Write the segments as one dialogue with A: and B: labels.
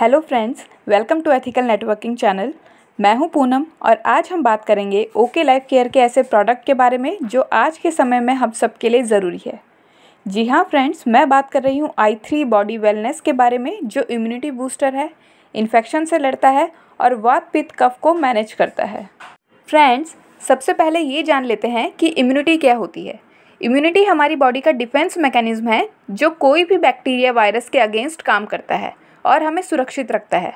A: hello friends welcome to ethical networking channel मैं हूं पूनम और आज हम बात करेंगे ओके लाइफ केयर के ऐसे प्रोडक्ट के बारे में जो आज के समय में हम सबके लिए ज़रूरी है जी हाँ फ्रेंड्स मैं बात कर रही हूं आई थ्री बॉडी वेलनेस के बारे में जो इम्यूनिटी बूस्टर है इन्फेक्शन से लड़ता है और वात पित्त कफ को मैनेज करता है फ्रेंड्स सबसे पहले ये जान लेते हैं कि इम्यूनिटी क्या होती है इम्यूनिटी हमारी बॉडी का डिफेंस मैकेनिज्म है जो कोई भी बैक्टीरिया वायरस के अगेंस्ट काम करता है और हमें सुरक्षित रखता है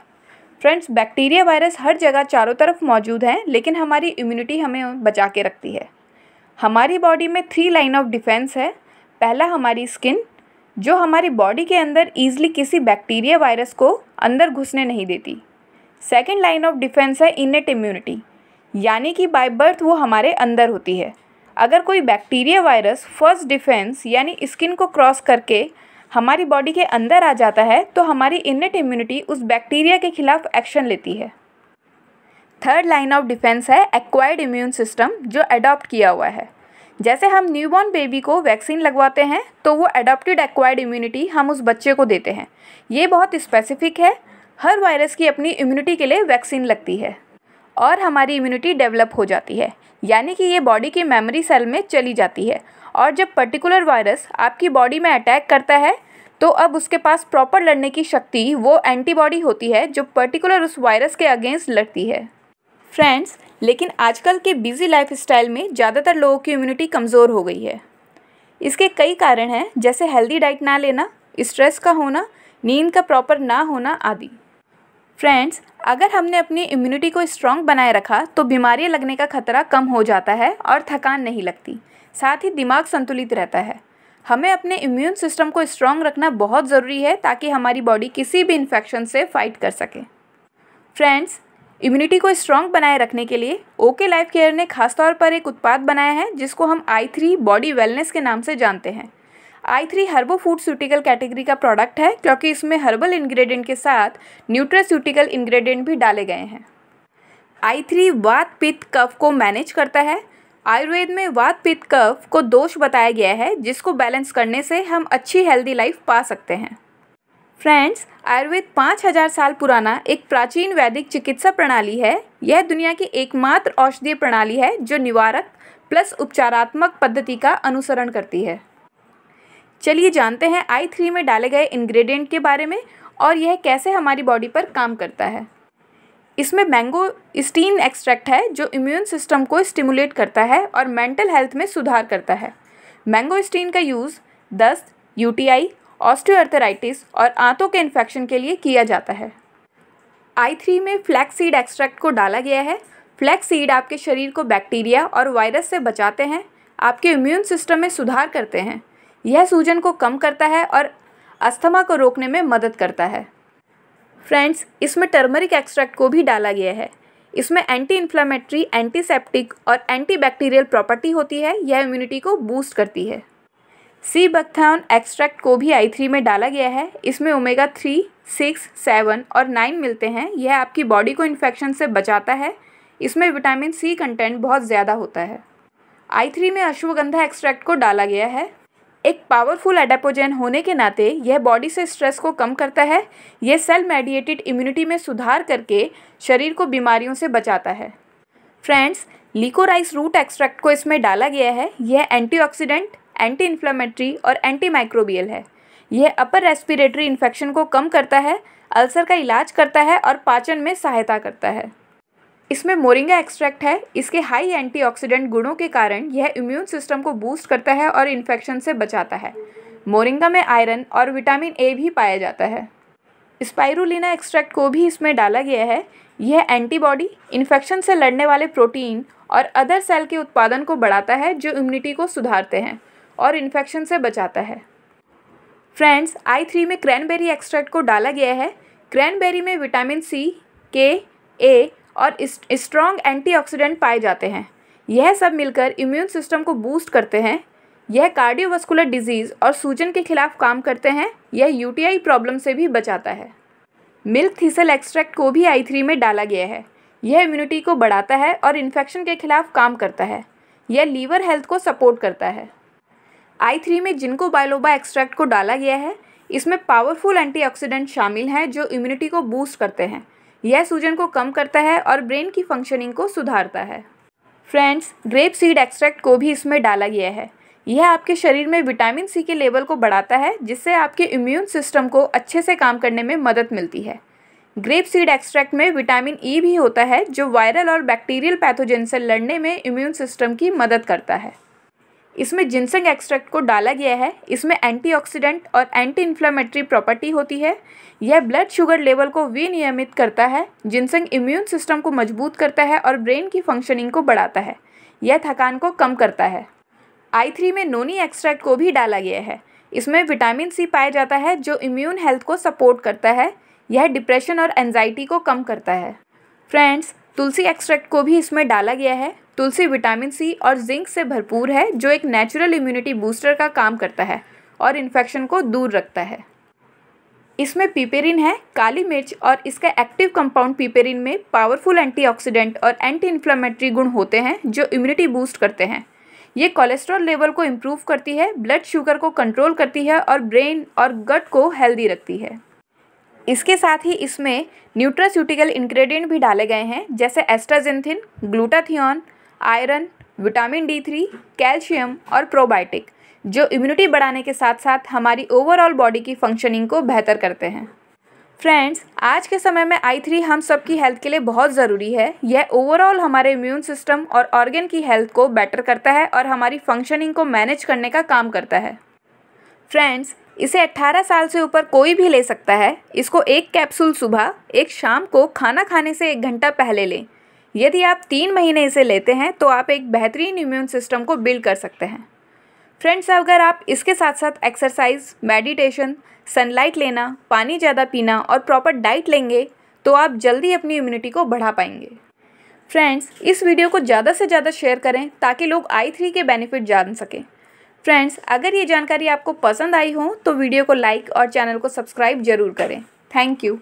A: फ्रेंड्स बैक्टीरिया वायरस हर जगह चारों तरफ मौजूद हैं लेकिन हमारी इम्यूनिटी हमें बचा के रखती है हमारी बॉडी में थ्री लाइन ऑफ डिफेंस है पहला हमारी स्किन जो हमारी बॉडी के अंदर ईजिली किसी बैक्टीरिया वायरस को अंदर घुसने नहीं देती सेकेंड लाइन ऑफ डिफेंस है इनेट इम्यूनिटी यानी कि बाय बर्थ वो हमारे अंदर होती है अगर कोई बैक्टीरिया वायरस फर्स्ट डिफेंस यानी स्किन को क्रॉस करके हमारी बॉडी के अंदर आ जाता है तो हमारी इनेट इम्यूनिटी उस बैक्टीरिया के खिलाफ एक्शन लेती है थर्ड लाइन ऑफ डिफेंस है एक्वायर्ड इम्यून सिस्टम जो अडॉप्ट किया हुआ है जैसे हम न्यूबॉर्न बेबी को वैक्सीन लगवाते हैं तो वो अडोप्टिड एक्वायर्ड इम्यूनिटी हम उस बच्चे को देते हैं ये बहुत स्पेसिफिक है हर वायरस की अपनी इम्यूनिटी के लिए वैक्सीन लगती है और हमारी इम्यूनिटी डेवलप हो जाती है यानी कि ये बॉडी के मेमोरी सेल में चली जाती है और जब पर्टिकुलर वायरस आपकी बॉडी में अटैक करता है तो अब उसके पास प्रॉपर लड़ने की शक्ति वो एंटीबॉडी होती है जो पर्टिकुलर उस वायरस के अगेंस्ट लड़ती है फ्रेंड्स लेकिन आजकल के बिजी लाइफ में ज़्यादातर लोगों की इम्यूनिटी कमज़ोर हो गई है इसके कई कारण हैं जैसे हेल्दी डाइट ना लेना स्ट्रेस का होना नींद का प्रॉपर ना होना आदि फ्रेंड्स अगर हमने अपनी इम्यूनिटी को स्ट्रॉन्ग बनाए रखा तो बीमारियां लगने का खतरा कम हो जाता है और थकान नहीं लगती साथ ही दिमाग संतुलित रहता है हमें अपने इम्यून सिस्टम को स्ट्रॉन्ग रखना बहुत ज़रूरी है ताकि हमारी बॉडी किसी भी इन्फेक्शन से फाइट कर सके फ्रेंड्स इम्यूनिटी को स्ट्रॉन्ग बनाए रखने के लिए ओके लाइफ केयर ने खासतौर पर एक उत्पाद बनाया है जिसको हम आई थ्री बॉडी वेलनेस के नाम से जानते हैं I three herbo foodceutical category का प्रोडक्ट है क्योंकि इसमें हर्बल इंग्रेडिएंट के साथ न्यूट्रास्यूटिकल इंग्रेडिएंट भी डाले गए हैं आई थ्री वात पित्त कफ को मैनेज करता है आयुर्वेद में वात पित्त कफ को दोष बताया गया है जिसको बैलेंस करने से हम अच्छी हेल्दी लाइफ पा सकते हैं फ्रेंड्स आयुर्वेद पाँच हजार साल पुराना एक प्राचीन वैदिक चिकित्सा प्रणाली है यह दुनिया की एकमात्र औषधीय प्रणाली है जो निवारक प्लस उपचारात्मक पद्धति का अनुसरण करती है चलिए जानते हैं आई थ्री में डाले गए इंग्रेडिएंट के बारे में और यह कैसे हमारी बॉडी पर काम करता है इसमें मैंगो स्टीन एक्सट्रैक्ट है जो इम्यून सिस्टम को स्टिमुलेट करता है और मेंटल हेल्थ में सुधार करता है मैंगो स्टीन का यूज़ दस्त यूटीआई ऑस्टियोआर्थराइटिस और आंतों के इन्फेक्शन के लिए किया जाता है आई थ्री में फ्लैक्स सीड एक्सट्रैक्ट को डाला गया है फ्लैक्स सीड आपके शरीर को बैक्टीरिया और वायरस से बचाते हैं आपके इम्यून सिस्टम में सुधार करते हैं यह सूजन को कम करता है और अस्थमा को रोकने में मदद करता है फ्रेंड्स इसमें टर्मरिक एक्सट्रैक्ट को भी डाला गया है इसमें एंटी इन्फ्लामेटरी एंटीसेप्टिक और एंटीबैक्टीरियल प्रॉपर्टी होती है यह इम्यूनिटी को बूस्ट करती है सी बक्थान एक्सट्रैक्ट को भी आई थ्री में डाला गया है इसमें ओमेगा थ्री सिक्स सेवन और नाइन मिलते हैं यह आपकी बॉडी को इन्फेक्शन से बचाता है इसमें विटामिन सी कंटेंट बहुत ज़्यादा होता है आई थ्री में अश्वगंधा एक्सट्रैक्ट को डाला गया है एक पावरफुल एडेपोजेन होने के नाते यह बॉडी से स्ट्रेस को कम करता है यह सेल मेडिएटेड इम्यूनिटी में सुधार करके शरीर को बीमारियों से बचाता है फ्रेंड्स लीकोराइस रूट एक्सट्रैक्ट को इसमें डाला गया है यह एंटीऑक्सीडेंट एंटी इन्फ्लामेटरी और एंटी माइक्रोबियल है यह अपर रेस्पिरेटरी इन्फेक्शन को कम करता है अल्सर का इलाज करता है और पाचन में सहायता करता है इसमें मोरिंगा एक्सट्रैक्ट है इसके हाई एंटीऑक्सीडेंट गुणों के कारण यह इम्यून सिस्टम को बूस्ट करता है और इन्फेक्शन से बचाता है मोरिंगा में आयरन और विटामिन ए भी पाया जाता है स्पायरुलिना एक्सट्रैक्ट को भी इसमें डाला गया है यह एंटीबॉडी इन्फेक्शन से लड़ने वाले प्रोटीन और अदर सेल के उत्पादन को बढ़ाता है जो इम्यूनिटी को सुधारते हैं और इन्फेक्शन से बचाता है फ्रेंड्स आई थ्री में क्रैनबेरी एक्सट्रैक्ट को डाला गया है क्रैनबेरी में विटामिन सी के ए और स्ट्रॉन्ग एंटीऑक्सीडेंट पाए जाते हैं यह सब मिलकर इम्यून सिस्टम को बूस्ट करते हैं यह कार्डियोवास्कुलर डिजीज़ और सूजन के खिलाफ काम करते हैं यह यूटीआई प्रॉब्लम से भी बचाता है मिल्क थीसल एक्सट्रैक्ट को भी आई थ्री में डाला गया है यह इम्यूनिटी को बढ़ाता है और इन्फेक्शन के खिलाफ काम करता है यह लीवर हेल्थ को सपोर्ट करता है आई थ्री में जिनको बायलोबा एक्सट्रैक्ट को डाला गया है इसमें पावरफुल एंटीऑक्सीडेंट शामिल हैं जो इम्यूनिटी को बूस्ट करते हैं यह सूजन को कम करता है और ब्रेन की फंक्शनिंग को सुधारता है फ्रेंड्स ग्रेप सीड एक्सट्रैक्ट को भी इसमें डाला गया है यह आपके शरीर में विटामिन सी के लेवल को बढ़ाता है जिससे आपके इम्यून सिस्टम को अच्छे से काम करने में मदद मिलती है ग्रेप सीड एक्सट्रैक्ट में विटामिन ई e भी होता है जो वायरल और बैक्टीरियल पैथोजेन से लड़ने में इम्यून सिस्टम की मदद करता है इसमें जिनसेंग एक्सट्रैक्ट को डाला गया है इसमें एंटीऑक्सीडेंट और एंटी इन्फ्लामेटरी प्रॉपर्टी होती है यह ब्लड शुगर लेवल को विनियमित करता है जिनसेंग इम्यून सिस्टम को मजबूत करता है और ब्रेन की फंक्शनिंग को बढ़ाता है यह थकान को कम करता है आई थ्री में नोनी एक्सट्रैक्ट को भी डाला गया है इसमें विटामिन सी पाया जाता है जो इम्यून हेल्थ को सपोर्ट करता है यह डिप्रेशन और एनजाइटी को कम करता है फ्रेंड्स तुलसी एक्सट्रैक्ट को भी इसमें डाला गया है तुलसी विटामिन सी और जिंक से भरपूर है जो एक नेचुरल इम्यूनिटी बूस्टर का काम करता है और इन्फेक्शन को दूर रखता है इसमें पीपेरिन है काली मिर्च और इसका एक्टिव कंपाउंड पीपेरिन में पावरफुल एंटीऑक्सीडेंट और एंटी इन्फ्लामेटरी गुण होते हैं जो इम्यूनिटी बूस्ट करते हैं ये कोलेस्ट्रॉल लेवल को इम्प्रूव करती है ब्लड शुगर को कंट्रोल करती है और ब्रेन और गट को हेल्दी रखती है इसके साथ ही इसमें न्यूट्रास्यूटिकल इंग्रेडिएंट भी डाले गए हैं जैसे astaxanthin glutathione iron vitamin D three calcium और प्रोबायोटिक जो इम्यूनिटी बढ़ाने के साथ साथ हमारी ओवरऑल बॉडी की फंक्शनिंग को बेहतर करते हैं फ्रेंड्स आज के समय में आई थ्री हम सब की हेल्थ के लिए बहुत ज़रूरी है यह ओवरऑल हमारे इम्यून सिस्टम और ऑर्गेन की हेल्थ को बेटर करता है और हमारी फंक्शनिंग को मैनेज करने का काम करता है फ्रेंड्स इसे 18 साल से ऊपर कोई भी ले सकता है इसको एक कैप्सूल सुबह एक शाम को खाना खाने से एक घंटा पहले लें यदि आप तीन महीने इसे लेते हैं तो आप एक बेहतरीन इम्यून सिस्टम को बिल्ड कर सकते हैं फ्रेंड्स अगर आप इसके साथ साथ एक्सरसाइज मेडिटेशन सनलाइट लेना पानी ज़्यादा पीना और प्रॉपर डाइट लेंगे तो आप जल्दी अपनी इम्यूनिटी को बढ़ा पाएंगे फ्रेंड्स इस वीडियो को ज़्यादा से ज़्यादा शेयर करें ताकि लोग आई थ्री के बेनिफिट जान सकें फ्रेंड्स अगर ये जानकारी आपको पसंद आई हो तो वीडियो को लाइक और चैनल को सब्सक्राइब जरूर करें थैंक यू